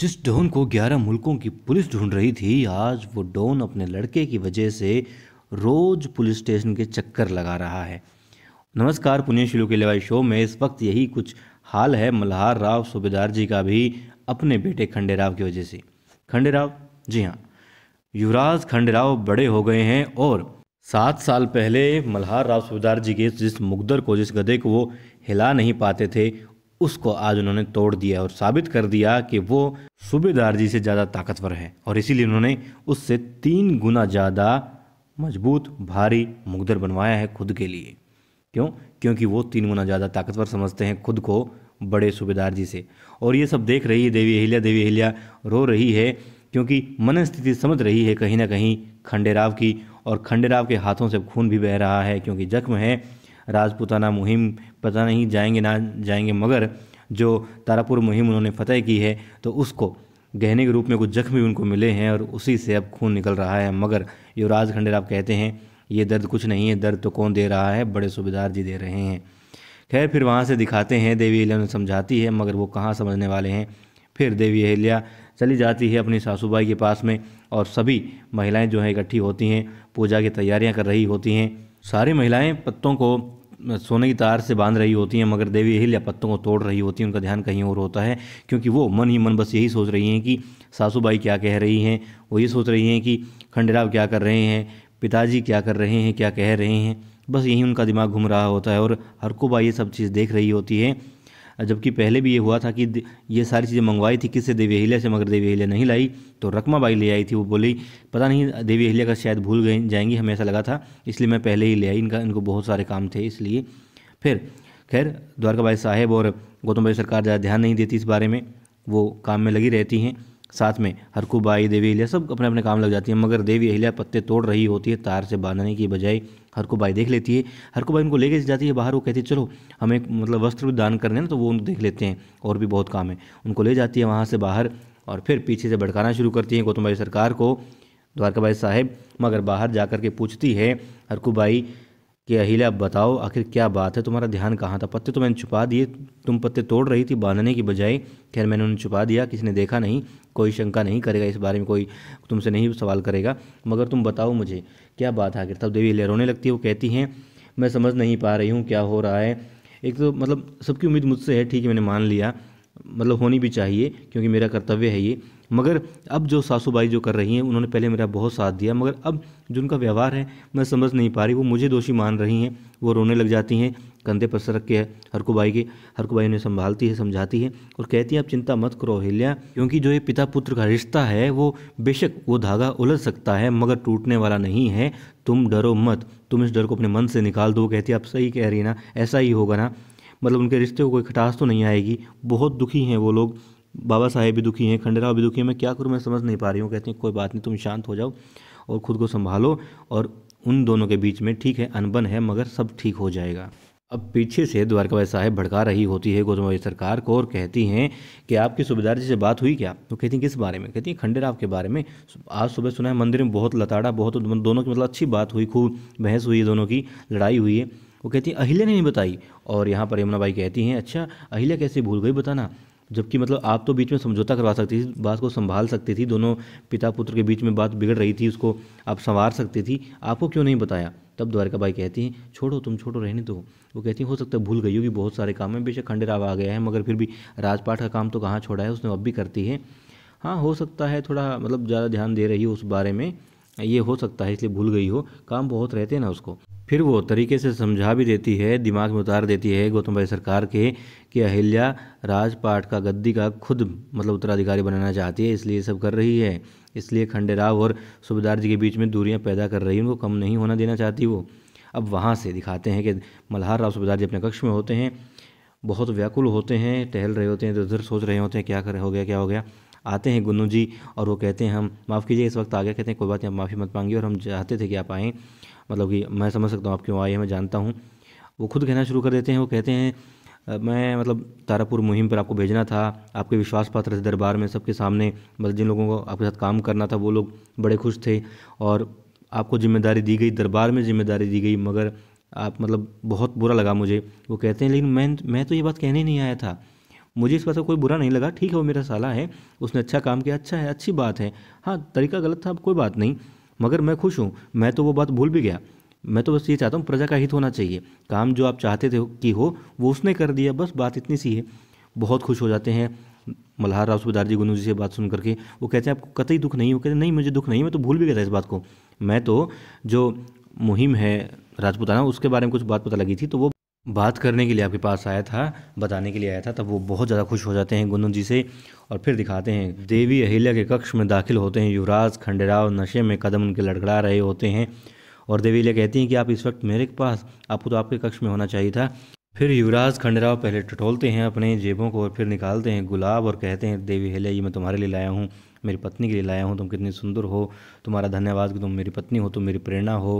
जिस डोन को 11 मुल्कों की पुलिस ढूंढ रही थी आज वो डोन अपने लड़के की वजह से रोज़ पुलिस स्टेशन के चक्कर लगा रहा है नमस्कार पुण्य के लेवाई शो में इस वक्त यही कुछ हाल है मल्हार राव सूबेदार जी का भी अपने बेटे खंडेराव की वजह से खंडेराव जी हाँ युवराज खंडेराव बड़े हो गए हैं और सात साल पहले मल्हार राव सूबेदार जी के जिस मुकदर को जिस गधे को वो हिला नहीं पाते थे उसको आज उन्होंने तोड़ दिया और साबित कर दिया कि वो सूबेदार जी से ज़्यादा ताकतवर है और इसीलिए उन्होंने उससे तीन गुना ज़्यादा मजबूत भारी मुगदर बनवाया है खुद के लिए क्यों क्योंकि वो तीन गुना ज़्यादा ताकतवर समझते हैं खुद को बड़े सूबेदार जी से और ये सब देख रही है देवी अहिल्या देवी अहिल्या रो रही है क्योंकि मन स्थिति समझ रही है कहीं ना कहीं खंडेराव की और खंडेराव के हाथों से खून भी बह रहा है क्योंकि जख्म है राजपूताना मुहिम पता नहीं जाएंगे ना जाएंगे मगर जो तारापुर मुहिम उन्होंने फतेह की है तो उसको गहने के रूप में कुछ जख्म भी उनको मिले हैं और उसी से अब खून निकल रहा है मगर युवराज खंडेर आप कहते हैं ये दर्द कुछ नहीं है दर्द तो कौन दे रहा है बड़े सूबेदार जी दे रहे हैं खैर फिर वहाँ से दिखाते हैं देवी अहिल्या उन्हें समझाती है मगर वो कहाँ समझने वाले हैं फिर देवी अहिल्या चली जाती है अपनी सासूबाई के पास में और सभी महिलाएं जो हैं इकट्ठी होती हैं पूजा की तैयारियां कर रही होती हैं सारी महिलाएं पत्तों को सोने की तार से बांध रही होती हैं मगर देवी यही पत्तों को तोड़ रही होती हैं उनका ध्यान कहीं और होता है क्योंकि वो मन ही मन बस यही सोच रही हैं कि सासूबाई क्या कह रही हैं वो ये सोच रही हैं कि खंडेराव क्या कर रहे हैं पिताजी क्या कर रहे हैं क्या कह रहे हैं बस यही उनका दिमाग घूम रहा होता है और हरकोबा ये सब चीज़ देख रही होती है जबकि पहले भी ये हुआ था कि ये सारी चीज़ें मंगवाई थी किससे देवी अहिल्या से मगर देवी अहिल्या नहीं लाई तो रकमाबाई ले आई थी वो बोली पता नहीं देवी अहिल्या का शायद भूल गई जाएंगी हमें ऐसा लगा था इसलिए मैं पहले ही ले आई इनका इनको बहुत सारे काम थे इसलिए फिर खैर द्वारकाबाई साहेब और गौतम भाई सरकार ज़्यादा ध्यान नहीं देती इस बारे में वो काम में लगी रहती हैं साथ में हरकुबाई देवी अहिल्या सब अपने अपने काम लग जाती है मगर देवी अहिल्या पत्ते तोड़ रही होती है तार से बांधने की बजाय हरकुबाई देख लेती है हरकुबाई उनको लेके जाती है बाहर वो कहती है चलो हमें मतलब वस्त्र भी दान करने ना तो वो उनको देख लेते हैं और भी बहुत काम है उनको ले जाती है वहाँ से बाहर और फिर पीछे से भड़काना शुरू करती है गौतम भाई सरकार को द्वारकाबाई साहेब मगर बाहर जा के पूछती है हरकुबाई कि अहिल्या आप बताओ आखिर क्या बात है तुम्हारा ध्यान कहाँ था पत्ते तो मैंने छुपा दिए तुम पत्ते तोड़ रही थी बांधने की बजाय खैर मैंने उन्हें छुपा दिया किसी ने देखा नहीं कोई शंका नहीं करेगा इस बारे में कोई तुमसे नहीं सवाल करेगा मगर तुम बताओ मुझे क्या बात है आखिर तब देवी अहिल्या रोने लगती है वो कहती हैं मैं समझ नहीं पा रही हूँ क्या हो रहा है एक तो मतलब सबकी उम्मीद मुझसे है ठीक है मैंने मान लिया मतलब होनी भी चाहिए क्योंकि मेरा कर्तव्य है ये मगर अब जो सासू भाई जो कर रही हैं उन्होंने पहले मेरा बहुत साथ दिया मगर अब जो उनका व्यवहार है मैं समझ नहीं पा रही वो मुझे दोषी मान रही हैं वो रोने लग जाती हैं कंधे पर सरक के भाई के भाई उन्हें संभालती है समझाती है और कहती है आप चिंता मत करो अहिल्या क्योंकि जो ये पिता पुत्र का रिश्ता है वो बेशक वो धागा उलझ सकता है मगर टूटने वाला नहीं है तुम डरो मत तुम इस डर को अपने मन से निकाल दो कहती है आप सही कह रही ना ऐसा ही होगा ना मतलब उनके रिश्ते को कोई खटास तो नहीं आएगी बहुत दुखी हैं वो लोग बाबा साहेब भी दुखी हैं खंडेराव भी दुखी हैं मैं क्या करूँ मैं समझ नहीं पा रही हूँ कहती हैं कोई बात नहीं तुम शांत हो जाओ और ख़ुद को संभालो और उन दोनों के बीच में ठीक है अनबन है मगर सब ठीक हो जाएगा अब पीछे से द्वारकाबाई साहेब भड़का रही होती है गौतमबाई सरकार को और कहती हैं कि आपकी सुबेदार जी से बात हुई क्या तो कहती हैं किस बारे में कहती हैं खंडेराव के बारे में आज सुबह सुना है मंदिर में बहुत लताड़ा बहुत दोनों की मतलब अच्छी बात हुई खूब बहस हुई है दोनों की लड़ाई हुई है वो कहती हैं अहिल्या ने नहीं बताई और यहाँ पर यमुना बाई कहती हैं अच्छा अहिल्या कैसे भूल गई बताना जबकि मतलब आप तो बीच में समझौता करवा सकती थी बात को संभाल सकती थी दोनों पिता पुत्र के बीच में बात बिगड़ रही थी उसको आप संवार सकती थी आपको क्यों नहीं बताया तब द्वारका बाई कहती हैं छोड़ो तुम छोड़ो रहने दो वो कहती हैं हो सकता है भूल गई होगी बहुत सारे काम है बेशक खंडेराव आ गया है मगर फिर भी राजपाठ का काम तो कहाँ छोड़ा है उसने अब भी करती है हाँ हो सकता है थोड़ा मतलब ज़्यादा ध्यान दे रही हो उस बारे में ये हो सकता है इसलिए भूल गई हो काम बहुत रहते हैं ना उसको फिर वो तरीके से समझा भी देती है दिमाग में उतार देती है गौतम भाई सरकार के कि अहिल्या राजपाट का गद्दी का खुद मतलब उत्तराधिकारी बनाना चाहती है इसलिए सब कर रही है इसलिए खंडेराव और सुबेदार जी के बीच में दूरियां पैदा कर रही हैं उनको कम नहीं होना देना चाहती वो अब वहाँ से दिखाते हैं कि मल्हार राव सुबेदार जी अपने कक्ष में होते हैं बहुत व्याकुल होते हैं टहल रहे होते हैं तो इधर उधर सोच रहे होते हैं क्या कर हो गया क्या हो गया आते हैं गुन्नू जी और वो कहते हैं हम माफ़ कीजिए इस वक्त आ गया कहते हैं कोई बात नहीं आप माफ़ी मत मांगिए और हम चाहते थे कि आप आएँ मतलब कि मैं समझ सकता हूँ आप क्यों आए मैं जानता हूँ वो खुद कहना शुरू कर देते हैं वो कहते हैं मैं मतलब तारापुर मुहिम पर आपको भेजना था आपके विश्वास पात्र थे दरबार में सबके सामने मतलब जिन लोगों को आपके साथ काम करना था वो लोग बड़े खुश थे और आपको जिम्मेदारी दी गई दरबार में जिम्मेदारी दी गई मगर आप मतलब बहुत बुरा लगा मुझे वो कहते हैं लेकिन मैं मैं तो ये बात कहने नहीं आया था मुझे इस बात का कोई बुरा नहीं लगा ठीक है वो मेरा साला है उसने अच्छा काम किया अच्छा है अच्छी बात है हाँ तरीका गलत था कोई बात नहीं मगर मैं खुश हूँ मैं तो वो बात भूल भी गया मैं तो बस ये चाहता हूँ प्रजा का हित होना चाहिए काम जो आप चाहते थे कि हो वो उसने कर दिया बस बात इतनी सी है बहुत खुश हो जाते हैं मल्हार राव सुबेदार जी गुनू जी से बात सुन करके वो कहते हैं आपको कतई दुख नहीं हो कहते नहीं मुझे दुख नहीं मैं तो भूल भी गया था इस बात को मैं तो जो मुहिम है राजपूताना उसके बारे में कुछ बात पता लगी थी तो वो बात करने के लिए आपके पास आया था बताने के लिए आया था तब वो बहुत ज़्यादा खुश हो जाते हैं गुनू जी से और फिर दिखाते हैं देवी अहिल्या के कक्ष में दाखिल होते हैं युवराज खंडेराव नशे में कदम उनके लड़खड़ा रहे होते हैं और देवी अहिल्या कहती हैं कि आप इस वक्त मेरे पास आपको तो आपके कक्ष में होना चाहिए था फिर युवराज खंडेराव पहले टटोलते हैं अपने जेबों को और फिर निकालते हैं गुलाब और कहते हैं देवी अहिल्या ये मैं तुम्हारे लिए लाया हूँ मेरी पत्नी के लिए लाया हूँ तुम कितनी सुंदर हो तुम्हारा धन्यवाद कि तुम मेरी पत्नी हो तुम मेरी प्रेरणा हो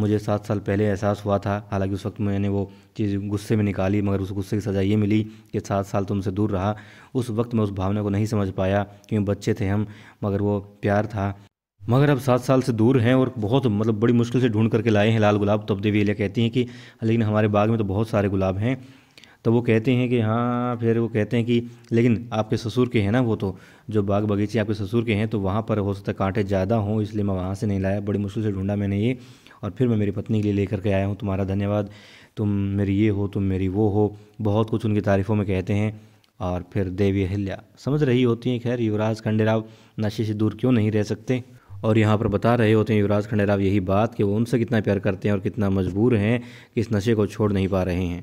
मुझे सात साल पहले एहसास हुआ था हालांकि उस वक्त मैंने वो चीज़ गुस्से में निकाली मगर उस गुस्से की सज़ा ये मिली कि सात साल तुमसे तो दूर रहा उस वक्त मैं उस भावना को नहीं समझ पाया क्योंकि बच्चे थे हम मगर वो प्यार था मगर अब सात साल से दूर हैं और बहुत मतलब बड़ी मुश्किल से ढूंढ करके लाए हैं लाल गुलाब तब देवी कहती हैं कि लेकिन हमारे बाग में तो बहुत सारे गुलाब हैं तो वो कहते हैं कि हाँ फिर वो कहते हैं कि लेकिन आपके ससुर के हैं ना वो तो जो बाग बगीचे आपके ससुर के हैं तो वहाँ पर हो सकता है कांटे ज़्यादा हों इसलिए मैं वहाँ से नहीं लाया बड़ी मुश्किल से ढूंढा मैंने ये और फिर मैं मेरी पत्नी के लिए लेकर के आया हूँ तुम्हारा धन्यवाद तुम मेरी ये हो तुम मेरी वो हो बहुत कुछ उनकी तारीफ़ों में कहते हैं और फिर देवी अहिल्या समझ रही होती हैं खैर युवराज खंडेराव नशे से दूर क्यों नहीं रह सकते और यहाँ पर बता रहे होते हैं युवराज खंडेराव यही बात कि वो उनसे कितना प्यार करते हैं और कितना मजबूर हैं कि इस नशे को छोड़ नहीं पा रहे हैं